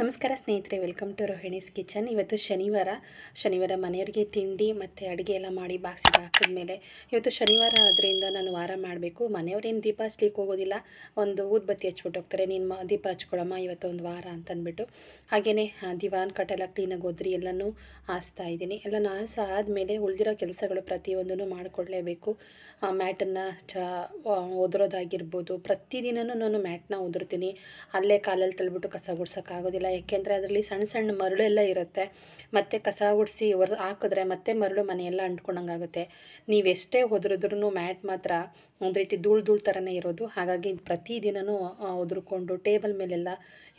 ನಮಸ್ಕಾರ ಸ್ನೇಹಿತರೆ welcome to Rohini's kitchen ಇವತ್ತು ಶನಿವಾರ ಶನಿವಾರ ಮನೆಯವರಿಗೆ ತಿಂಡಿ ಮತ್ತು ಅಡುಗೆ ಎಲ್ಲ ಮಾಡಿ ಬಾಕ್ಸಿಗೆ ಹಾಕಿದ್ಮೇಲೆ ಇವತ್ತು ಶನಿವಾರ ಆದ್ದರಿಂದ ನಾನು ವಾರ ಮಾಡಬೇಕು ಮನೆಯವ್ರೇನು ದೀಪ ಹಚ್ಲಿಕ್ಕೆ ಹೋಗೋದಿಲ್ಲ ಒಂದು ಊದ್ಬತ್ತಿ ಹಚ್ಬಿಟ್ಟು ಹೋಗ್ತಾರೆ ನೀನು ದೀಪ ಹಚ್ಕೊಳಮ್ಮ ಇವತ್ತು ಒಂದು ವಾರ ಅಂತಂದ್ಬಿಟ್ಟು ಹಾಗೆಯೇ ದಿವಾನ್ ಕಟ್ಟೆಲ್ಲ ಕ್ಲೀನಾಗಿ ಹೋದ್ರಿ ಎಲ್ಲನೂ ಹಾಸ್ತಾ ಇದ್ದೀನಿ ಎಲ್ಲ ನಾಸ ಆದಮೇಲೆ ಉಳಿದಿರೋ ಕೆಲಸಗಳು ಪ್ರತಿಯೊಂದನ್ನು ಮಾಡಿಕೊಡ್ಲೇಬೇಕು ಮ್ಯಾಟನ್ನು ಚ ಒದರೋದಾಗಿರ್ಬೋದು ಪ್ರತಿದಿನವೂ ನಾನು ಮ್ಯಾಟ್ನ ಉದುರ್ತೀನಿ ಅಲ್ಲೇ ಕಾಲಲ್ಲಿ ತಳ್ಬಿಟ್ಟು ಕಸ ಗುಡ್ಸೋಕ್ಕಾಗೋದಿಲ್ಲ ಆಗೋದಿಲ್ಲ ಅದರಲ್ಲಿ ಸಣ್ಣ ಸಣ್ಣ ಮರಳೆಲ್ಲ ಇರುತ್ತೆ ಮತ್ತು ಕಸ ಗುಡಿಸಿ ಹೊರ ಹಾಕಿದ್ರೆ ಮತ್ತೆ ಮರಳು ಮನೆಯೆಲ್ಲ ಅಂಟ್ಕೊಂಡಂಗಾಗುತ್ತೆ ನೀವೆಷ್ಟೇ ಹೊದರಿದ್ರೂ ಮ್ಯಾಟ್ ಮಾತ್ರ ಒಂದು ರೀತಿ ಧೂಳು ಧೂಳು ಥರನೇ ಇರೋದು ಹಾಗಾಗಿ ಪ್ರತಿದಿನವೂ ಒದ್ರಿಕೊಂಡು ಟೇಬಲ್ ಮೇಲೆಲ್ಲ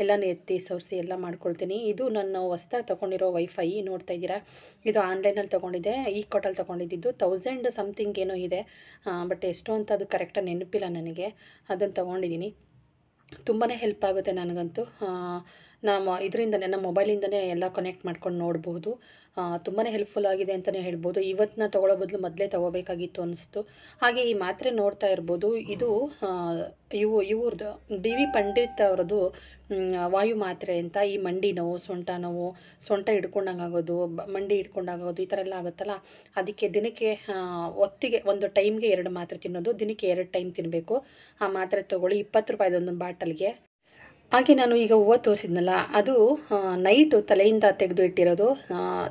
ಎಲ್ಲನೂ ಎತ್ತಿ ಸವರಿಸಿ ಎಲ್ಲ ಮಾಡ್ಕೊಳ್ತೀನಿ ಇದು ನಾನು ಹೊಸ್ದಾಗಿ ತೊಗೊಂಡಿರೋ ವೈಫೈ ನೋಡ್ತಾ ಇದ್ದೀರಾ ಇದು ಆನ್ಲೈನಲ್ಲಿ ತೊಗೊಂಡಿದ್ದೆ ಈ ಕಾಟಲ್ಲಿ ತೊಗೊಂಡಿದ್ದು ತೌಸಂಡ್ ಸಮಥಿಂಗ್ ಏನೋ ಇದೆ ಬಟ್ ಎಷ್ಟು ಅಂತ ಅದು ಕರೆಕ್ಟಾಗಿ ನೆನಪಿಲ್ಲ ನನಗೆ ಅದನ್ನು ತೊಗೊಂಡಿದ್ದೀನಿ ತುಂಬಾ ಹೆಲ್ಪ್ ಆಗುತ್ತೆ ನನಗಂತೂ ನಮ್ಮ ಇದರಿಂದನೇ ನಮ್ಮ ಮೊಬೈಲಿಂದನೇ ಎಲ್ಲ ಕನೆಕ್ಟ್ ಮಾಡ್ಕೊಂಡು ನೋಡಬಹುದು ತುಂಬಾ ಹೆಲ್ಪ್ಫುಲ್ ಆಗಿದೆ ಅಂತಲೇ ಹೇಳ್ಬೋದು ಇವತ್ತನ್ನ ತೊಗೊಳ್ಳೋ ಬದಲು ಮೊದಲೇ ತೊಗೋಬೇಕಾಗಿತ್ತು ಅನಿಸ್ತು ಹಾಗೆ ಈ ಮಾತ್ರೆ ನೋಡ್ತಾ ಇರ್ಬೋದು ಇದು ಇವು ಇವ್ರದ್ದು ಡಿ ವಿ ಪಂಡಿತ್ ಅವರದು ವಾಯು ಮಾತ್ರೆ ಅಂತ ಈ ಮಂಡಿ ನೋವು ಸೊಂಟ ನೋವು ಸೊಂಟ ಆಗೋದು ಮಂಡಿ ಹಿಡ್ಕೊಂಡಾಗೋದು ಈ ಥರ ಎಲ್ಲ ಆಗುತ್ತಲ್ಲ ಅದಕ್ಕೆ ದಿನಕ್ಕೆ ಒತ್ತಿಗೆ ಒಂದು ಟೈಮ್ಗೆ ಎರಡು ಮಾತ್ರೆ ತಿನ್ನೋದು ದಿನಕ್ಕೆ ಎರಡು ಟೈಮ್ ತಿನ್ನಬೇಕು ಆ ಮಾತ್ರೆ ತೊಗೊಳ್ಳಿ ಇಪ್ಪತ್ತು ರೂಪಾಯಿದು ಬಾಟಲ್ಗೆ ಹಾಗೆ ನಾನು ಈಗ ಹೂವು ತೋರಿಸಿದ್ನಲ್ಲ ಅದು ನೈಟು ತಲೆಯಿಂದ ತೆಗೆದು ಇಟ್ಟಿರೋದು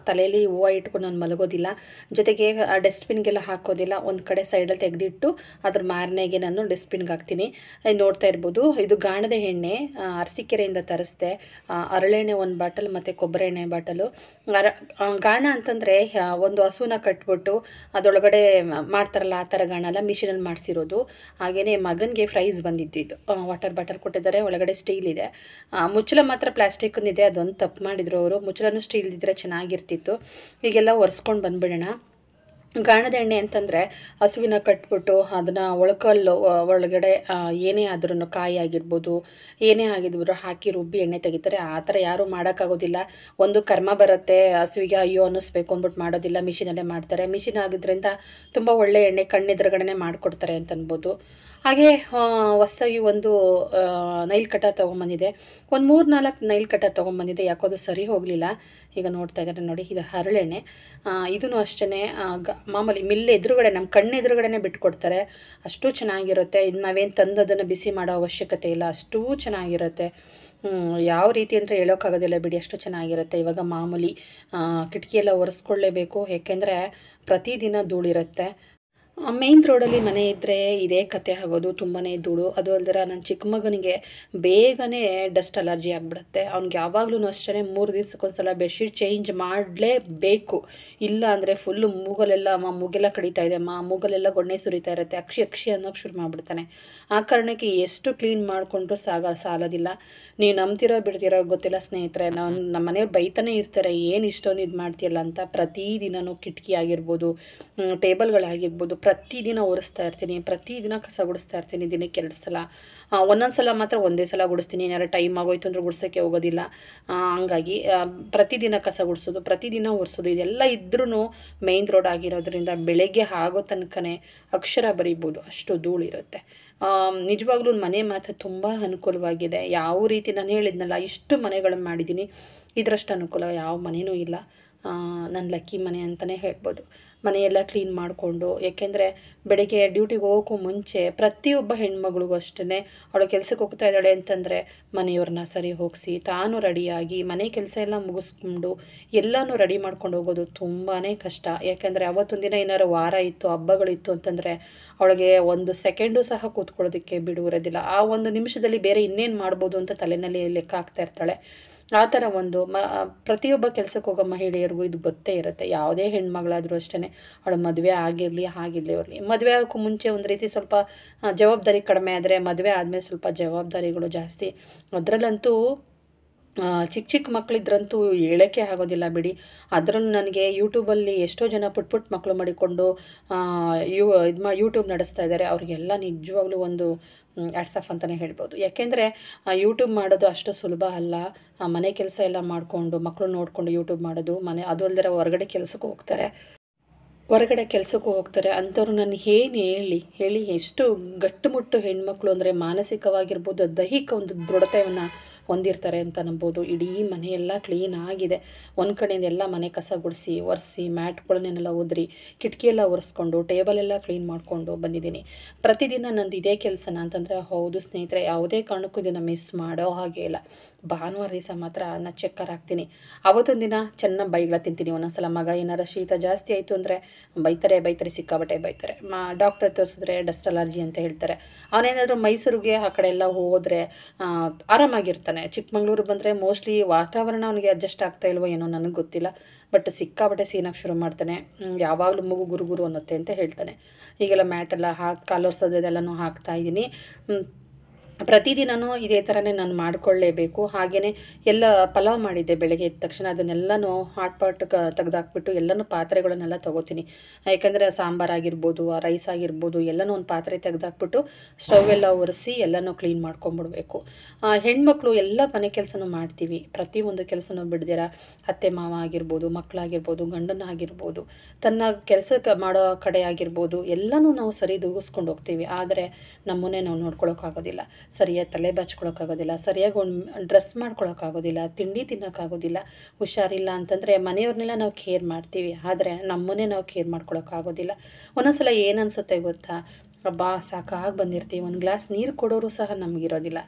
ತಲೆಯಲ್ಲಿ ಹೂವು ಇಟ್ಕೊಂಡು ನಾನು ಮಲಗೋದಿಲ್ಲ ಜೊತೆಗೆ ಡಸ್ಟ್ಬಿನ್ಗೆಲ್ಲ ಹಾಕೋದಿಲ್ಲ ಒಂದು ಕಡೆ ಸೈಡಲ್ಲಿ ತೆಗೆದಿಟ್ಟು ಅದ್ರ ಮಾರನೆಗೆ ನಾನು ಡಸ್ಟ್ಬಿನ್ಗೆ ಹಾಕ್ತೀನಿ ನೋಡ್ತಾ ಇರ್ಬೋದು ಇದು ಗಾಣದ ಎಣ್ಣೆ ಅರಸಿಕೆರೆಯಿಂದ ತರಿಸ್ದೆ ಅರಳೆಣ್ಣೆ ಒಂದು ಬಾಟಲ್ ಮತ್ತು ಕೊಬ್ಬರಿ ಎಣ್ಣೆ ಬಾಟಲು ಅರ ಗಾಣ ಅಂತಂದರೆ ಒಂದು ಹಸುವನ್ನ ಕಟ್ಬಿಟ್ಟು ಅದರೊಳಗಡೆ ಮಾಡ್ತಾರಲ್ಲ ಆ ಥರ ಗಾಣ ಎಲ್ಲ ಮಿಷಿನಲ್ಲಿ ಮಾಡಿಸಿರೋದು ಹಾಗೆಯೇ ಮಗನಿಗೆ ಫ್ರೈಸ್ ಬಂದಿದ್ದು ಇದು ವಾಟರ್ ಬಾಟಲ್ ಕೊಟ್ಟಿದ್ದಾರೆ ಒಳಗಡೆ ಸ್ಟೀಲ್ ಇದೆ ಮುಚ್ಚಲ ಮಾತ್ರ ಇದೆ ಅದೊಂದು ತಪ್ಪು ಮಾಡಿದ್ರು ಅವರು ಮುಚ್ಚಲನೂ ಸ್ಟೀಲ್ದಿದ್ರೆ ಚೆನ್ನಾಗಿರ್ತಿತ್ತು ಈಗೆಲ್ಲ ಒರೆಸ್ಕೊಂಡು ಬಂದ್ಬಿಡೋಣ ಗಾಣದ ಎಣ್ಣೆ ಅಂತಂದರೆ ಹಸುವಿನ ಕಟ್ಬಿಟ್ಟು ಅದನ್ನು ಒಳಕಲ್ಲು ಒಳಗಡೆ ಏನೇ ಆದ್ರೂ ಕಾಯಿ ಆಗಿರ್ಬೋದು ಏನೇ ಆಗಿದ್ರು ಹಾಕಿ ರುಬ್ಬಿ ಎಣ್ಣೆ ತೆಗಿತಾರೆ ಆ ಥರ ಯಾರೂ ಮಾಡೋಕ್ಕಾಗೋದಿಲ್ಲ ಒಂದು ಕರ್ಮ ಬರುತ್ತೆ ಹಸುವಿಗೆ ಅಯ್ಯೋ ಅನ್ನಿಸ್ಬೇಕು ಅಂದ್ಬಿಟ್ಟು ಮಾಡೋದಿಲ್ಲ ಮಿಷಿನಲ್ಲೇ ಮಾಡ್ತಾರೆ ಮಿಷಿನ್ ಆಗಿದ್ದರಿಂದ ತುಂಬ ಒಳ್ಳೆ ಎಣ್ಣೆ ಕಣ್ಣೆದುರುಗಡೆನೇ ಮಾಡಿಕೊಡ್ತಾರೆ ಅಂತ ಅನ್ಬೋದು ಹಾಗೆ ಹೊಸ್ದಾಗಿ ಒಂದು ನೈಲ್ ಕಟರ್ ತೊಗೊಂಬಂದಿದೆ ಒಂದು ಮೂರು ನಾಲ್ಕು ನೈಲ್ ಕಟರ್ ತೊಗೊಂಬಂದಿದೆ ಯಾಕೋ ಅದು ಸರಿ ಹೋಗಲಿಲ್ಲ ಈಗ ನೋಡ್ತಾ ಇದ್ದಾರೆ ನೋಡಿ ಇದು ಹರಳೆಣ್ಣೆ ಇದೂ ಅಷ್ಟೇ ಗ ಮಾಮೂಲಿ ಮಿಲ್ ಎದುರುಗಡೆ ನಮ್ಮ ಕಣ್ಣು ಎದುರುಗಡೆ ಬಿಟ್ಕೊಡ್ತಾರೆ ಅಷ್ಟು ಚೆನ್ನಾಗಿರುತ್ತೆ ಇದು ನಾವೇನು ಅದನ್ನು ಬಿಸಿ ಮಾಡೋ ಅವಶ್ಯಕತೆ ಇಲ್ಲ ಅಷ್ಟೂ ಚೆನ್ನಾಗಿರುತ್ತೆ ಯಾವ ರೀತಿ ಅಂದರೆ ಹೇಳೋಕ್ಕಾಗೋದಿಲ್ಲ ಬಿಡಿ ಅಷ್ಟು ಚೆನ್ನಾಗಿರುತ್ತೆ ಇವಾಗ ಮಾಮೂಲಿ ಕಿಟಕಿಯೆಲ್ಲ ಒರೆಸ್ಕೊಳ್ಳೇಬೇಕು ಏಕೆಂದರೆ ಪ್ರತಿದಿನ ಧೂಳಿರುತ್ತೆ ಮೇನ್ ರೋಡಲ್ಲಿ ಮನೆ ಇದ್ದರೆ ಇದೇ ಕತೆ ಆಗೋದು ತುಂಬಾ ಧೂಳು ಅದು ಅಲ್ದರ ನನ್ನ ಚಿಕ್ಕ ಮಗನಿಗೆ ಬೇಗನೆ ಡಸ್ಟ್ ಅಲರ್ಜಿ ಆಗಿಬಿಡುತ್ತೆ ಅವ್ನಿಗೆ ಯಾವಾಗಲೂ ಅಷ್ಟೇ ಮೂರು ದಿವ್ಸಕ್ಕೊಂದ್ಸಲ ಬೆಡ್ಶೀಟ್ ಚೇಂಜ್ ಮಾಡಲೇಬೇಕು ಇಲ್ಲ ಅಂದರೆ ಫುಲ್ಲು ಮೂಗಲೆಲ್ಲ ಅಮ್ಮ ಮೂಗೆಲ್ಲ ಕಡಿತಾ ಇದೆ ಅಮ್ಮ ಮೂಗಲೆಲ್ಲ ಗೊಣ್ಣೆ ಸುರಿತಾ ಇರುತ್ತೆ ಅಕ್ಷಿ ಅಕ್ಷಿ ಅನ್ನೋಕ್ಕೆ ಶುರು ಮಾಡಿಬಿಡ್ತಾನೆ ಆ ಕಾರಣಕ್ಕೆ ಎಷ್ಟು ಕ್ಲೀನ್ ಮಾಡಿಕೊಂಡ್ರು ಸಾಗ ಸಾಲೋದಿಲ್ಲ ನೀವು ನಂಬ್ತಿರೋ ಬಿಡ್ತಿರೋ ಗೊತ್ತಿಲ್ಲ ಸ್ನೇಹಿತರೆ ನಾವು ನಮ್ಮ ಮನೆಯವ್ರು ಬೈತಾನೆ ಇರ್ತಾರೆ ಏನು ಇಷ್ಟೊಂದು ಇದು ಮಾಡ್ತೀಯಲ್ಲ ಅಂತ ಪ್ರತಿದಿನವೂ ಕಿಟಕಿ ಆಗಿರ್ಬೋದು ಟೇಬಲ್ಗಳಾಗಿರ್ಬೋದು ಪ್ರ ಪ್ರತಿದಿನ ಒರೆಸ್ತಾ ಇರ್ತೀನಿ ಪ್ರತಿದಿನ ಕಸ ಗುಡಿಸ್ತಾ ಇರ್ತೀನಿ ದಿನಕ್ಕೆ ಎರಡು ಸಲ ಒಂದೊಂದು ಸಲ ಮಾತ್ರ ಒಂದೇ ಸಲ ಗುಡಿಸ್ತೀನಿ ಏನಾರು ಟೈಮ್ ಆಗೋಯ್ತು ಅಂದ್ರೆ ಗುಡಿಸೋಕ್ಕೆ ಹೋಗೋದಿಲ್ಲ ಹಂಗಾಗಿ ಪ್ರತಿದಿನ ಕಸ ಗುಡಿಸೋದು ಪ್ರತಿದಿನ ಒರೆಸೋದು ಇದೆಲ್ಲ ಇದ್ರೂ ಮೇಯ್ನ್ ರೋಡ್ ಆಗಿರೋದ್ರಿಂದ ಬೆಳಗ್ಗೆ ಆಗೋ ತನಕನೇ ಅಕ್ಷರ ಬರೀಬೋದು ಅಷ್ಟು ಧೂಳಿರುತ್ತೆ ನಿಜವಾಗ್ಲೂ ಮನೆ ಮಾತ್ರ ತುಂಬ ಅನುಕೂಲವಾಗಿದೆ ಯಾವ ರೀತಿ ನಾನು ಹೇಳಿದ್ನಲ್ಲ ಇಷ್ಟು ಮನೆಗಳನ್ನು ಮಾಡಿದ್ದೀನಿ ಇದರಷ್ಟು ಅನುಕೂಲ ಯಾವ ಮನೆಯೂ ಇಲ್ಲ ನನ್ನ ಲಕ್ಕಿ ಮನೆ ಅಂತಲೇ ಹೇಳ್ಬೋದು ಮನೆಯೆಲ್ಲ ಕ್ಲೀನ್ ಮಾಡಿಕೊಂಡು ಏಕೆಂದರೆ ಬೆಳಗ್ಗೆ ಡ್ಯೂಟಿಗೆ ಹೋಗೋಕ್ಕೂ ಮುಂಚೆ ಪ್ರತಿಯೊಬ್ಬ ಹೆಣ್ಮಗಳಿಗೂ ಅಷ್ಟೇ ಅವಳು ಕೆಲಸಕ್ಕೆ ಹೋಗ್ತಾ ಇದ್ದಾಳೆ ಅಂತಂದರೆ ಮನೆಯವ್ರನ್ನ ಸರಿ ಹೋಗಿಸಿ ತಾನು ರೆಡಿಯಾಗಿ ಮನೆ ಕೆಲಸ ಎಲ್ಲ ಮುಗಿಸ್ಕೊಂಡು ಎಲ್ಲನೂ ರೆಡಿ ಮಾಡ್ಕೊಂಡು ಹೋಗೋದು ತುಂಬಾ ಕಷ್ಟ ಯಾಕೆಂದರೆ ಅವತ್ತೊಂದು ದಿನ ಏನಾದ್ರು ವಾರ ಇತ್ತು ಹಬ್ಬಗಳಿತ್ತು ಅಂತಂದರೆ ಅವಳಿಗೆ ಒಂದು ಸೆಕೆಂಡು ಸಹ ಕೂತ್ಕೊಳ್ಳೋದಕ್ಕೆ ಬಿಡುವಿರೋದಿಲ್ಲ ಆ ಒಂದು ನಿಮಿಷದಲ್ಲಿ ಬೇರೆ ಇನ್ನೇನು ಮಾಡ್ಬೋದು ಅಂತ ತಲೆಯಲ್ಲಿ ಲೆಕ್ಕ ಹಾಕ್ತಾ ಇರ್ತಾಳೆ ಆ ಥರ ಒಂದು ಮ ಪ್ರತಿಯೊಬ್ಬ ಕೆಲಸಕ್ಕೆ ಹೋಗೋ ಮಹಿಳೆಯರಿಗೂ ಇದು ಗೊತ್ತೇ ಇರುತ್ತೆ ಯಾವುದೇ ಹೆಣ್ಮಗಳಾದರೂ ಅಷ್ಟೇ ಅವಳು ಮದುವೆ ಆಗಿರಲಿ ಆಗಿರಲಿ ಇರಲಿ ಮದುವೆ ಆಗೋಕ್ಕೂ ಮುಂಚೆ ಒಂದು ರೀತಿ ಸ್ವಲ್ಪ ಜವಾಬ್ದಾರಿ ಕಡಿಮೆ ಆದರೆ ಮದುವೆ ಆದಮೇಲೆ ಸ್ವಲ್ಪ ಜವಾಬ್ದಾರಿಗಳು ಜಾಸ್ತಿ ಅದರಲ್ಲಂತೂ ಚಿಕ್ಕ ಚಿಕ್ಕ ಮಕ್ಕಳಿದ್ರಂತೂ ಹೇಳೋಕ್ಕೆ ಆಗೋದಿಲ್ಲ ಬಿಡಿ ಅದರಲ್ಲೂ ನನಗೆ ಯೂಟ್ಯೂಬಲ್ಲಿ ಎಷ್ಟೋ ಜನ ಪುಟ್ ಪುಟ್ಟ ಮಕ್ಕಳು ಮಾಡಿಕೊಂಡು ಯೂ ಇದು ಮಾ ಯೂಟ್ಯೂಬ್ ನಡೆಸ್ತಾ ಇದ್ದಾರೆ ಅವ್ರಿಗೆಲ್ಲ ನಿಜವಾಗ್ಲೂ ಒಂದು ಆಫ್ ಅಂತಲೇ ಹೇಳ್ಬೋದು ಯಾಕೆಂದರೆ ಯೂಟ್ಯೂಬ್ ಮಾಡೋದು ಅಷ್ಟು ಸುಲಭ ಅಲ್ಲ ಮನೆ ಕೆಲಸ ಎಲ್ಲ ಮಾಡಿಕೊಂಡು ಮಕ್ಕಳು ನೋಡಿಕೊಂಡು ಯೂಟ್ಯೂಬ್ ಮಾಡೋದು ಮನೆ ಅದು ಅಲ್ಲದೆ ಹೊರಗಡೆ ಕೆಲಸಕ್ಕೂ ಹೋಗ್ತಾರೆ ಹೊರಗಡೆ ಕೆಲಸಕ್ಕೂ ಹೋಗ್ತಾರೆ ಅಂಥವ್ರು ನಾನು ಏನು ಹೇಳಿ ಹೇಳಿ ಎಷ್ಟು ಗಟ್ಟುಮುಟ್ಟು ಹೆಣ್ಮಕ್ಳು ಅಂದರೆ ಮಾನಸಿಕವಾಗಿರ್ಬೋದು ದೈಹಿಕ ಒಂದು ದೃಢತೆಯನ್ನು ಹೊಂದಿರ್ತಾರೆ ಅಂತ ನಂಬೋದು ಇಡೀ ಮನೆಯೆಲ್ಲ ಕ್ಲೀನ್ ಆಗಿದೆ ಒಂದು ಕಡೆಯಿಂದ ಎಲ್ಲ ಮನೆ ಕಸ ಗುಡಿಸಿ ಒರೆಸಿ ಮ್ಯಾಟ್ಗಳನ್ನೆಲ್ಲ ಓದ್ರಿ ಕಿಟಕಿಯೆಲ್ಲ ಒರೆಸ್ಕೊಂಡು ಟೇಬಲೆಲ್ಲ ಕ್ಲೀನ್ ಮಾಡಿಕೊಂಡು ಬಂದಿದ್ದೀನಿ ಪ್ರತಿದಿನ ನಂದು ಇದೇ ಕೆಲಸನ ಅಂತಂದರೆ ಹೌದು ಸ್ನೇಹಿತರೆ ಯಾವುದೇ ಕಾರಣಕ್ಕೂ ಇದನ್ನು ಮಿಸ್ ಮಾಡೋ ಹಾಗೆ ಇಲ್ಲ ಭಾನುವಾರ ದಿವಸ ಮಾತ್ರ ನಾನು ಚೆಕ್ಕರ್ ಹಾಕ್ತೀನಿ ಅವತ್ತೊಂದು ದಿನ ಚೆನ್ನಾಗಿ ಬೈಗಳ ತಿಂತೀನಿ ಒಂದೊಂದ್ಸಲ ಮಗ ಏನಾರು ಶೀತ ಜಾಸ್ತಿ ಆಯಿತು ಅಂದರೆ ಬೈತಾರೆ ಬೈತಾರೆ ಸಿಕ್ಕಾಬಟ್ಟೆ ಬೈತಾರೆ ಮಾ ಡಾಕ್ಟರ್ ತೋರಿಸಿದ್ರೆ ಡಸ್ಟ್ ಅಲರ್ಜಿ ಅಂತ ಹೇಳ್ತಾರೆ ಅವನೇನಾದರೂ ಮೈಸೂರಿಗೆ ಆ ಕಡೆ ಎಲ್ಲ ಹೋದರೆ ಆರಾಮಾಗಿರ್ತಾರೆ ಆಗ್ತಾನೆ ಚಿಕ್ಕಮಗಳೂರು ಬಂದರೆ ಮೋಸ್ಟ್ಲಿ ವಾತಾವರಣ ಅವನಿಗೆ ಅಡ್ಜಸ್ಟ್ ಆಗ್ತಾ ಇಲ್ವೋ ಏನೋ ನನಗೆ ಗೊತ್ತಿಲ್ಲ ಬಟ್ ಸಿಕ್ಕಾಬಟ್ಟೆ ಸೀನಾಗಿ ಶುರು ಮಾಡ್ತಾನೆ ಯಾವಾಗಲೂ ಮಗು ಗುರುಗುರು ಅನ್ನತ್ತೆ ಅಂತ ಹೇಳ್ತಾನೆ ಈಗೆಲ್ಲ ಮ್ಯಾಟೆಲ್ಲ ಹಾಕಿ ಅದೆಲ್ಲನೂ ಹಾಕ್ತಾ ಇದ್ದೀನಿ ಪ್ರತಿದಿನವೂ ಇದೇ ಥರನೇ ನಾನು ಮಾಡಿಕೊಳ್ಳೇಬೇಕು ಹಾಗೆಯೇ ಎಲ್ಲ ಪಲಾವ್ ಮಾಡಿದ್ದೆ ಬೆಳಗ್ಗೆ ಎದ್ದ ತಕ್ಷಣ ಅದನ್ನೆಲ್ಲನೂ ಹಾಟ್ ಪಾಟ್ ಕ ತೆಗೆದಾಕ್ಬಿಟ್ಟು ಎಲ್ಲನೂ ಪಾತ್ರೆಗಳನ್ನೆಲ್ಲ ತೊಗೋತೀನಿ ಯಾಕೆಂದರೆ ಸಾಂಬಾರಾಗಿರ್ಬೋದು ರೈಸ್ ಆಗಿರ್ಬೋದು ಎಲ್ಲನೂ ಒಂದು ಪಾತ್ರೆ ತೆಗೆದಾಕ್ಬಿಟ್ಟು ಸ್ಟವ್ ಎಲ್ಲ ಒರೆಸಿ ಎಲ್ಲನೂ ಕ್ಲೀನ್ ಮಾಡ್ಕೊಂಬಿಡ್ಬೇಕು ಹೆಣ್ಮಕ್ಳು ಎಲ್ಲ ಮನೆ ಕೆಲಸನೂ ಮಾಡ್ತೀವಿ ಪ್ರತಿಯೊಂದು ಕೆಲಸನೂ ಬಿಡ್ದಿರ ಅತ್ತೆ ಮಾವ ಆಗಿರ್ಬೋದು ಮಕ್ಕಳಾಗಿರ್ಬೋದು ಆಗಿರ್ಬೋದು ತನ್ನ ಕೆಲಸ ಮಾಡೋ ಕಡೆ ಆಗಿರ್ಬೋದು ಎಲ್ಲನೂ ನಾವು ಸರಿ ಹೋಗ್ತೀವಿ ಆದರೆ ನಮ್ಮನ್ನೇ ನಾವು ನೋಡ್ಕೊಳ್ಳೋಕ್ಕಾಗೋದಿಲ್ಲ ಸರಿಯಾಗಿ ತಲೆ ಬಾಚ್ಕೊಳ್ಳೋಕ್ಕಾಗೋದಿಲ್ಲ ಸರಿಯಾಗಿ ಒಂದು ಡ್ರೆಸ್ ಮಾಡ್ಕೊಳ್ಳೋಕ್ಕಾಗೋದಿಲ್ಲ ತಿಂಡಿ ತಿನ್ನೋಕ್ಕಾಗೋದಿಲ್ಲ ಹುಷಾರಿಲ್ಲ ಅಂತಂದರೆ ಮನೆಯವ್ರನ್ನೆಲ್ಲ ನಾವು ಕೇರ್ ಮಾಡ್ತೀವಿ ಆದರೆ ನಮ್ಮನ್ನೇ ನಾವು ಕೇರ್ ಮಾಡ್ಕೊಳೋಕ್ಕಾಗೋದಿಲ್ಲ ಒಂದೊಂದ್ಸಲ ಏನು ಅನಿಸುತ್ತೆ ಗೊತ್ತಾ ಅಬ್ಬಾ ಸಾಕಾಗಿ ಬಂದಿರ್ತೀವಿ ಒಂದು ಗ್ಲಾಸ್ ನೀರು ಕೊಡೋರು ಸಹ ನಮಗಿರೋದಿಲ್ಲ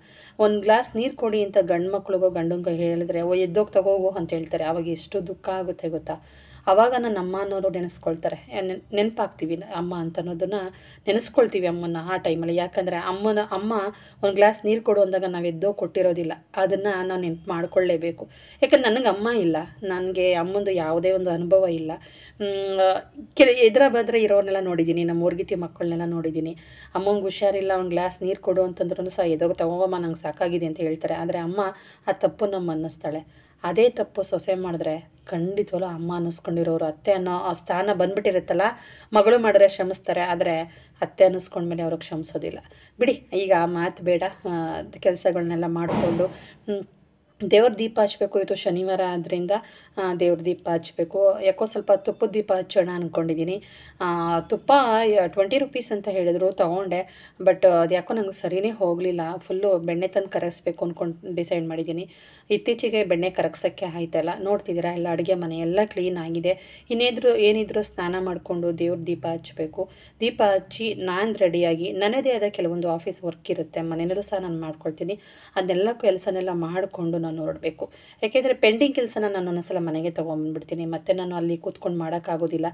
ಒಂದು ಗ್ಲಾಸ್ ನೀರು ಕೊಡಿ ಅಂತ ಗಂಡು ಮಕ್ಳಿಗೋ ಗಂಡಂಗೋ ಹೇಳಿದ್ರೆ ಓ ಎದ್ದೋಗಿ ತಗೋಗು ಅಂತ ಹೇಳ್ತಾರೆ ಅವಾಗ ಎಷ್ಟು ದುಃಖ ಆಗುತ್ತೆ ಗೊತ್ತಾ ಅವಾಗ ನನ್ನ ಅಮ್ಮ ಅನ್ನೋರು ನೆನೆಸ್ಕೊಳ್ತಾರೆ ನೆನಪಾಗ್ತೀವಿ ಅಮ್ಮ ಅಂತ ಅನ್ನೋದನ್ನು ನೆನೆಸ್ಕೊಳ್ತೀವಿ ಅಮ್ಮನ ಆ ಟೈಮಲ್ಲಿ ಯಾಕಂದರೆ ಅಮ್ಮನ ಅಮ್ಮ ಒಂದು ಗ್ಲಾಸ್ ನೀರು ಕೊಡು ಅಂದಾಗ ನಾವು ಎದ್ದೋ ಕೊಟ್ಟಿರೋದಿಲ್ಲ ಅದನ್ನು ನಾವು ನೆನ್ಪು ಮಾಡ್ಕೊಳ್ಳೇಬೇಕು ಯಾಕಂದ್ರೆ ನನಗೆ ಅಮ್ಮ ಇಲ್ಲ ನನಗೆ ಅಮ್ಮಂದು ಯಾವುದೇ ಒಂದು ಅನುಭವ ಇಲ್ಲ ಕೆಲ ಎದ್ರ ಬದ್ರೆ ಇರೋರನ್ನೆಲ್ಲ ನೋಡಿದ್ದೀನಿ ನಮ್ಮ ಊರ್ಗಿತಿ ಮಕ್ಕಳನ್ನೆಲ್ಲ ನೋಡಿದ್ದೀನಿ ಅಮ್ಮಂಗೆ ಹುಷಾರಿಲ್ಲ ಒಂದು ಗ್ಲಾಸ್ ನೀರು ಕೊಡು ಅಂತಂದ್ರೂ ಸಹ ಎದೋಗ ತಗೋಮ್ಮ ನಂಗೆ ಸಾಕಾಗಿದೆ ಅಂತ ಹೇಳ್ತಾರೆ ಆದರೆ ಅಮ್ಮ ಆ ತಪ್ಪು ನಮ್ಮ ಅನ್ನಿಸ್ತಾಳೆ ಅದೇ ತಪ್ಪು ಸೊಸೆ ಮಾಡಿದ್ರೆ ಖಂಡಿತವಲ್ಲ ಅಮ್ಮ ಅನ್ನಿಸ್ಕೊಂಡಿರೋರು ಅತ್ತೆ ಅನ್ನೋ ಆ ಸ್ಥಾನ ಬಂದ್ಬಿಟ್ಟಿರುತ್ತಲ್ಲ ಮಗಳು ಮಾಡಿದ್ರೆ ಶ್ರಮಿಸ್ತಾರೆ ಆದರೆ ಅತ್ತೆ ಅನ್ನಿಸ್ಕೊಂಡ್ಮೇಲೆ ಅವ್ರಿಗೆ ಕ್ಷಮಿಸೋದಿಲ್ಲ ಬಿಡಿ ಈಗ ಮಾತು ಬೇಡ ಕೆಲಸಗಳನ್ನೆಲ್ಲ ಮಾಡಿಕೊಂಡು ದೇವ್ರ ದೀಪ ಹಚ್ಚಬೇಕು ಇವತ್ತು ಶನಿವಾರ ಆದ್ದರಿಂದ ದೇವ್ರ ದೀಪ ಹಚ್ಚಬೇಕು ಯಾಕೋ ಸ್ವಲ್ಪ ತುಪ್ಪದ ದೀಪ ಹಚ್ಚೋಣ ಅಂದ್ಕೊಂಡಿದ್ದೀನಿ ತುಪ್ಪ ಟ್ವೆಂಟಿ ರುಪೀಸ್ ಅಂತ ಹೇಳಿದ್ರು ತೊಗೊಂಡೆ ಬಟ್ ಅದು ಯಾಕೋ ನಂಗೆ ಸರಿಯೇ ಹೋಗಲಿಲ್ಲ ಫುಲ್ಲು ಬೆಣ್ಣೆ ತಂದು ಕರಗಿಸ್ಬೇಕು ಅಂದ್ಕೊಂಡು ಡಿಸೈಡ್ ಮಾಡಿದ್ದೀನಿ ಇತ್ತೀಚೆಗೆ ಬೆಣ್ಣೆ ಕರಗ್ಸೋಕ್ಕೆ ಆಯ್ತಲ್ಲ ನೋಡ್ತಿದ್ದೀರಾ ಎಲ್ಲ ಅಡುಗೆ ಮನೆ ಎಲ್ಲ ಕ್ಲೀನ್ ಆಗಿದೆ ಇನ್ನೇದ್ರೂ ಏನಿದ್ರು ಸ್ನಾನ ಮಾಡಿಕೊಂಡು ದೇವ್ರ ದೀಪ ಹಚ್ಚಬೇಕು ದೀಪ ಹಚ್ಚಿ ನಾನು ರೆಡಿಯಾಗಿ ನನ್ನದೇ ಆದ ಕೆಲವೊಂದು ಆಫೀಸ್ ವರ್ಕ್ ಇರುತ್ತೆ ಮನೆಯಲ್ಲೂ ಸಹ ನಾನು ಮಾಡ್ಕೊಳ್ತೀನಿ ಅದನ್ನೆಲ್ಲ ಕೆಲಸನೆಲ್ಲ ಮಾಡಿಕೊಂಡು ನಾನು ನೋಡಬೇಕು ಯಾಕೆಂದರೆ ಪೆಂಡಿಂಗ್ ಕೆಲಸನ ನಾನು ಒಂದೊಂದ್ಸಲ ಮನೆಗೆ ತೊಗೊಂಡ್ಬಿಡ್ತೀನಿ ಮತ್ತು ನಾನು ಅಲ್ಲಿ ಕೂತ್ಕೊಂಡು ಮಾಡೋಕ್ಕಾಗೋದಿಲ್ಲ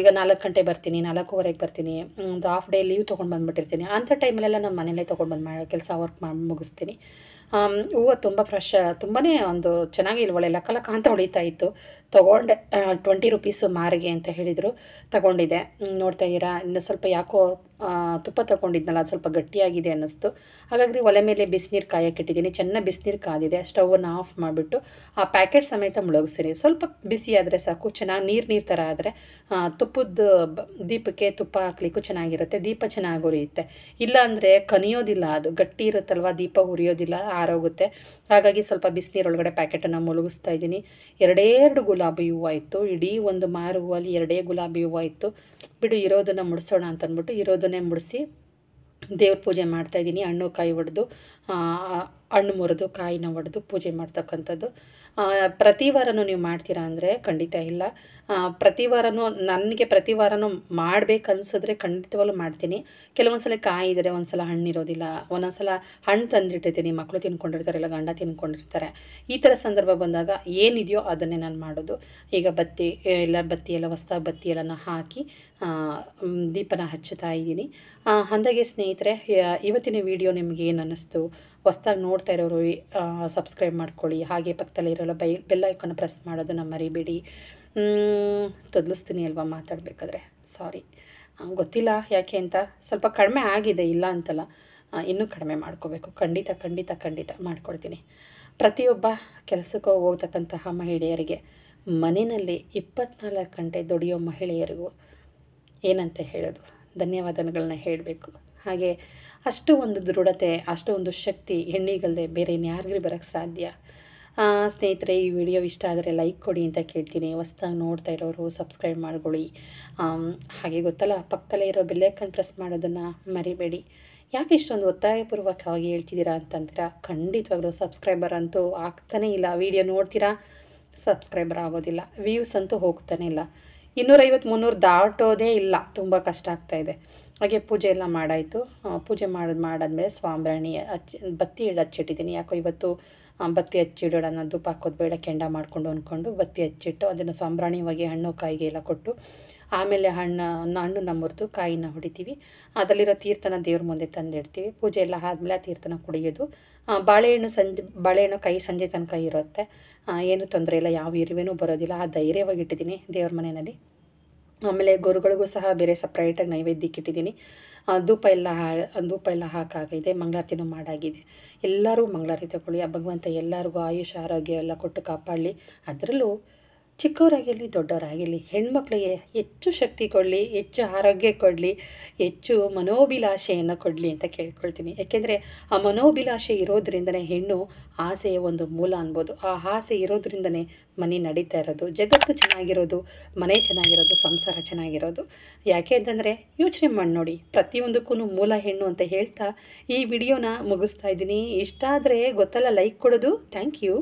ಈಗ ನಾಲ್ಕು ಗಂಟೆ ಬರ್ತೀನಿ ನಾಲ್ಕೂವರೆಗೆ ಬರ್ತೀನಿ ಒಂದು ಹಾಫ್ ಡೇ ಲೀವ್ ತೊಗೊಂಡು ಬಂದುಬಿಟ್ಟಿರ್ತೀನಿ ಅಂಥ ಟೈಮಲ್ಲೆಲ್ಲ ನಾನು ಮನೆಯಲ್ಲೇ ತೊಗೊಂಡು ಬಂದು ಮಾಡೋ ಕೆಲಸ ವರ್ಕ್ ಮಾಡಿ ಮುಗಿಸ್ತೀನಿ ಹೂವು ತುಂಬ ಫ್ರೆಶ್ ತುಂಬಾ ಒಂದು ಚೆನ್ನಾಗಿ ಇಲ್ವಳೆ ಲಕ್ಕ ಲಕ್ಕ ಅಂತ ಹೊಡಿತಾ ಇತ್ತು ತೊಗೊಂಡೆ ಟ್ವೆಂಟಿ ರುಪೀಸು ಮಾರಿಗೆ ಅಂತ ಹೇಳಿದರು ತಗೊಂಡಿದೆ ನೋಡ್ತಾ ಇದ್ದೀರಾ ಇನ್ನು ಸ್ವಲ್ಪ ಯಾಕೋ ತುಪ್ಪ ತಗೊಂಡಿದ್ನಲ್ಲ ಅದು ಸ್ವಲ್ಪ ಗಟ್ಟಿಯಾಗಿದೆ ಅನ್ನಿಸ್ತು ಹಾಗಾಗಿ ಒಲೆ ಮೇಲೆ ಬಿಸಿನೀರು ಇಟ್ಟಿದ್ದೀನಿ ಚೆನ್ನಾಗಿ ಬಿಸಿನೀರು ಕಾದಿದೆ ಸ್ಟವನ್ನು ಆಫ್ ಮಾಡಿಬಿಟ್ಟು ಆ ಪ್ಯಾಕೆಟ್ ಸಮೇತ ಮುಳುಗಿಸ್ತೀನಿ ಸ್ವಲ್ಪ ಬಿಸಿ ಆದರೆ ಸಾಕು ಚೆನ್ನಾಗಿ ನೀರು ನೀರು ಥರ ಆದರೆ ತುಪ್ಪದ ದೀಪಕ್ಕೆ ತುಪ್ಪ ಹಾಕ್ಲಿಕ್ಕೂ ಚೆನ್ನಾಗಿರುತ್ತೆ ದೀಪ ಚೆನ್ನಾಗಿ ಉರಿಯುತ್ತೆ ಇಲ್ಲಾಂದರೆ ಕನಿಯೋದಿಲ್ಲ ಅದು ಗಟ್ಟಿ ಇರುತ್ತಲ್ವ ದೀಪ ಉರಿಯೋದಿಲ್ಲ ಆರೋಗುತ್ತೆ ಹಾಗಾಗಿ ಸ್ವಲ್ಪ ಬಿಸಿನೀರೊಳಗಡೆ ಪ್ಯಾಕೆಟನ್ನು ಮುಳುಗಿಸ್ತಾ ಇದ್ದೀನಿ ಎರಡೇ ಎರಡು ಗುಲಾಬಿ ಹೂವು ಇತ್ತು ಇಡೀ ಒಂದು ಮಾರು ಹೂವಲ್ಲಿ ಎರಡೇ ಗುಲಾಬಿ ಹೂವು ಇತ್ತು ಬಿಡು ಇರೋದನ್ನು ಮುಡಿಸೋಣ ಅಂತಂದ್ಬಿಟ್ಟು ಇರೋದು ನೆ ಮುಡಿಸಿ ದೇವ್ರ ಪೂಜೆ ಮಾಡ್ತಾಯಿದ್ದೀನಿ ಹಣ್ಣು ಕಾಯಿ ಒಡೆದು ಹಣ್ಣು ಮುರಿದು ಕಾಯಿನ ಒಡೆದು ಪೂಜೆ ಮಾಡ್ತಕ್ಕಂಥದ್ದು ಪ್ರತಿ ವಾರನೂ ನೀವು ಮಾಡ್ತೀರಾ ಅಂದರೆ ಖಂಡಿತ ಇಲ್ಲ ಪ್ರತಿ ವಾರನೂ ನನಗೆ ಪ್ರತಿ ವಾರನೂ ಮಾಡಬೇಕನ್ಸಿದ್ರೆ ಅನ್ಸಿದ್ರೆ ಖಂಡಿತವಾಗ್ಲೂ ಮಾಡ್ತೀನಿ ಕೆಲವೊಂದು ಸಲ ಕಾಯಿ ಇದ್ದರೆ ಒಂದು ಸಲ ಹಣ್ಣು ಇರೋದಿಲ್ಲ ಒಂದೊಂದು ಹಣ್ಣು ತಂದಿಟ್ಟಿರ್ತೀನಿ ಮಕ್ಕಳು ತಿನ್ಕೊಂಡಿರ್ತಾರೆ ಇಲ್ಲ ಗಂಡ ತಿನ್ಕೊಂಡಿರ್ತಾರೆ ಈ ಥರ ಸಂದರ್ಭ ಬಂದಾಗ ಏನಿದೆಯೋ ಅದನ್ನೇ ನಾನು ಮಾಡೋದು ಈಗ ಬತ್ತಿ ಎಲ್ಲ ಬತ್ತಿ ಎಲ್ಲ ಹೊಸ್ದಾಗಿ ಬತ್ತಿ ಎಲ್ಲನ ಹಾಕಿ ದೀಪನ ಹಚ್ಚುತ್ತಾ ಇದ್ದೀನಿ ಅಂದಾಗೆ ಸ್ನೇಹಿತರೆ ಇವತ್ತಿನ ವಿಡಿಯೋ ನಿಮಗೆ ಏನು ಅನ್ನಿಸ್ತು ಹೊಸ್ದಾಗಿ ನೋಡ್ತಾ ಇರೋರು ಸಬ್ಸ್ಕ್ರೈಬ್ ಮಾಡ್ಕೊಳ್ಳಿ ಹಾಗೆ ಪಕ್ಕದಲ್ಲಿ ಇರೋಲ್ಲ ಬೈ ಬೆಲ್ ಐಕನ್ನು ಪ್ರೆಸ್ ಮಾಡೋದನ್ನು ಮರಿಬೇಡಿ ತೊದಲಿಸ್ತೀನಿ ಅಲ್ವಾ ಮಾತಾಡಬೇಕಾದ್ರೆ ಸಾರಿ ಗೊತ್ತಿಲ್ಲ ಯಾಕೆ ಅಂತ ಸ್ವಲ್ಪ ಕಡಿಮೆ ಆಗಿದೆ ಇಲ್ಲ ಅಂತಲ್ಲ ಇನ್ನೂ ಕಡಿಮೆ ಮಾಡ್ಕೋಬೇಕು ಖಂಡಿತ ಖಂಡಿತ ಖಂಡಿತ ಮಾಡ್ಕೊಳ್ತೀನಿ ಪ್ರತಿಯೊಬ್ಬ ಕೆಲಸಕ್ಕೂ ಹೋಗ್ತಕ್ಕಂತಹ ಮಹಿಳೆಯರಿಗೆ ಮನೆಯಲ್ಲಿ ಇಪ್ಪತ್ನಾಲ್ಕು ಗಂಟೆ ದುಡಿಯೋ ಮಹಿಳೆಯರಿಗೂ ಏನಂತ ಹೇಳೋದು ಧನ್ಯವಾದಗಳನ್ನ ಹೇಳಬೇಕು ಹಾಗೆ ಅಷ್ಟು ಒಂದು ದೃಢತೆ ಅಷ್ಟು ಒಂದು ಶಕ್ತಿ ಹೆಣ್ಣಿಗಲ್ಲದೆ ಬೇರೆ ಇನ್ಯಾರಿಗೂ ಬರೋಕ್ಕೆ ಸಾಧ್ಯ ಸ್ನೇಹಿತರೆ ಈ ವಿಡಿಯೋ ಇಷ್ಟ ಆದರೆ ಲೈಕ್ ಕೊಡಿ ಅಂತ ಕೇಳ್ತೀನಿ ಹೊಸ್ದಾಗಿ ನೋಡ್ತಾ ಇರೋರು ಸಬ್ಸ್ಕ್ರೈಬ್ ಮಾಡ್ಕೊಳ್ಳಿ ಹಾಗೆ ಗೊತ್ತಲ್ಲ ಪಕ್ಕದಲ್ಲೇ ಇರೋ ಬೆಲ್ಲೈಕನ್ ಪ್ರೆಸ್ ಮಾಡೋದನ್ನು ಮರಿಬೇಡಿ ಯಾಕೆ ಇಷ್ಟೊಂದು ಒತ್ತಾಯಪೂರ್ವಕವಾಗಿ ಹೇಳ್ತಿದ್ದೀರಾ ಅಂತಂದ್ರೆ ಖಂಡಿತವಾಗ್ಲೂ ಸಬ್ಸ್ಕ್ರೈಬರ್ ಅಂತೂ ಆಗ್ತಾನೇ ಇಲ್ಲ ವಿಡಿಯೋ ನೋಡ್ತೀರಾ ಸಬ್ಸ್ಕ್ರೈಬರ್ ಆಗೋದಿಲ್ಲ ವ್ಯೂಸ್ ಅಂತೂ ಹೋಗ್ತಾನೆ ಇಲ್ಲ ಇನ್ನೂರೈವತ್ತು ಮುನ್ನೂರು ದಾಟೋದೇ ಇಲ್ಲ ತುಂಬ ಕಷ್ಟ ಆಗ್ತಾಯಿದೆ ಹಾಗೆ ಪೂಜೆ ಎಲ್ಲ ಮಾಡಾಯಿತು ಪೂಜೆ ಮಾಡೋದು ಮಾಡಾದ್ಮೇಲೆ ಸ್ವಾಂಬ್ರಾಣಿ ಹಚ್ಚಿ ಬತ್ತಿ ಇಳು ಹಚ್ಚಿಟ್ಟಿದ್ದೀನಿ ಯಾಕೋ ಇವತ್ತು ಬತ್ತಿ ಹಚ್ಚಿಡೋಣ ಧೂಪ ಹಾಕೋದು ಬೇಡ ಕೆಂಡ ಮಾಡಿಕೊಂಡು ಅಂದ್ಕೊಂಡು ಬತ್ತಿ ಹಚ್ಚಿಟ್ಟು ಅದನ್ನು ಹೋಗಿ ಹಣ್ಣು ಕಾಯಿಗೆ ಎಲ್ಲ ಕೊಟ್ಟು ಆಮೇಲೆ ಹಣ್ಣು ಹಣ್ಣು ಮುರಿದು ಕಾಯಿನ ಹೊಡಿತೀವಿ ಅದರಲ್ಲಿರೋ ತೀರ್ಥನ ದೇವ್ರ ಮುಂದೆ ತಂದಿಡ್ತೀವಿ ಪೂಜೆ ಎಲ್ಲ ಆದಮೇಲೆ ಆ ತೀರ್ಥನ ಕುಡಿಯೋದು ಬಾಳೆಹಣ್ಣು ಸಂಜೆ ಬಾಳೆಹಣ್ಣು ಕೈ ಸಂಜೆ ತನಕ ಇರುತ್ತೆ ಏನೂ ತೊಂದರೆ ಇಲ್ಲ ಯಾವ ಇರುವೆನೂ ಬರೋದಿಲ್ಲ ಆ ಧೈರ್ಯವಾಗಿ ಇಟ್ಟಿದ್ದೀನಿ ದೇವ್ರ ಮನೆಯಲ್ಲಿ ಆಮೇಲೆ ಗುರುಗಳಿಗೂ ಸಹ ಬೇರೆ ಸಪ್ರೇಟಾಗಿ ನೈವೇದ್ಯಕ್ಕೆ ಇಟ್ಟಿದ್ದೀನಿ ಧೂಪ ಎಲ್ಲ ಧೂಪ ಎಲ್ಲ ಹಾಕಾಗಿದೆ ಮಂಗಳಾರತಿನೂ ಮಾಡಾಗಿದೆ ಎಲ್ಲರೂ ಮಂಗಳಾರತಿ ತಗೊಳ್ಳಿ ಆ ಭಗವಂತ ಎಲ್ಲರಿಗೂ ಆಯುಷ್ ಆರೋಗ್ಯ ಎಲ್ಲ ಕೊಟ್ಟು ಕಾಪಾಡಲಿ ಅದರಲ್ಲೂ ಚಿಕ್ಕವರಾಗಿರಲಿ ದೊಡ್ಡವರಾಗಿರಲಿ ಹೆಣ್ಮಕ್ಳಿಗೆ ಹೆಚ್ಚು ಶಕ್ತಿ ಕೊಡಲಿ ಹೆಚ್ಚು ಆರೋಗ್ಯ ಕೊಡಲಿ ಹೆಚ್ಚು ಮನೋಭಿಲಾಷೆಯನ್ನು ಕೊಡಲಿ ಅಂತ ಕೇಳ್ಕೊಳ್ತೀನಿ ಯಾಕೆಂದರೆ ಆ ಮನೋಭಿಲಾಷೆ ಇರೋದ್ರಿಂದನೇ ಹೆಣ್ಣು ಆಸೆಯ ಒಂದು ಮೂಲ ಅನ್ಬೋದು ಆ ಆಸೆ ಇರೋದ್ರಿಂದನೇ ಮನೆ ನಡೀತಾ ಇರೋದು ಜಗತ್ತು ಚೆನ್ನಾಗಿರೋದು ಮನೆ ಚೆನ್ನಾಗಿರೋದು ಸಂಸಾರ ಚೆನ್ನಾಗಿರೋದು ಯಾಕೆ ಅಂತಂದರೆ ಯೋಚನೆ ಮಾಡಿ ನೋಡಿ ಪ್ರತಿಯೊಂದಕ್ಕೂ ಮೂಲ ಹೆಣ್ಣು ಅಂತ ಹೇಳ್ತಾ ಈ ವಿಡಿಯೋನ ಮುಗಿಸ್ತಾ ಇದ್ದೀನಿ ಇಷ್ಟ ಗೊತ್ತಲ್ಲ ಲೈಕ್ ಕೊಡೋದು ಥ್ಯಾಂಕ್ ಯು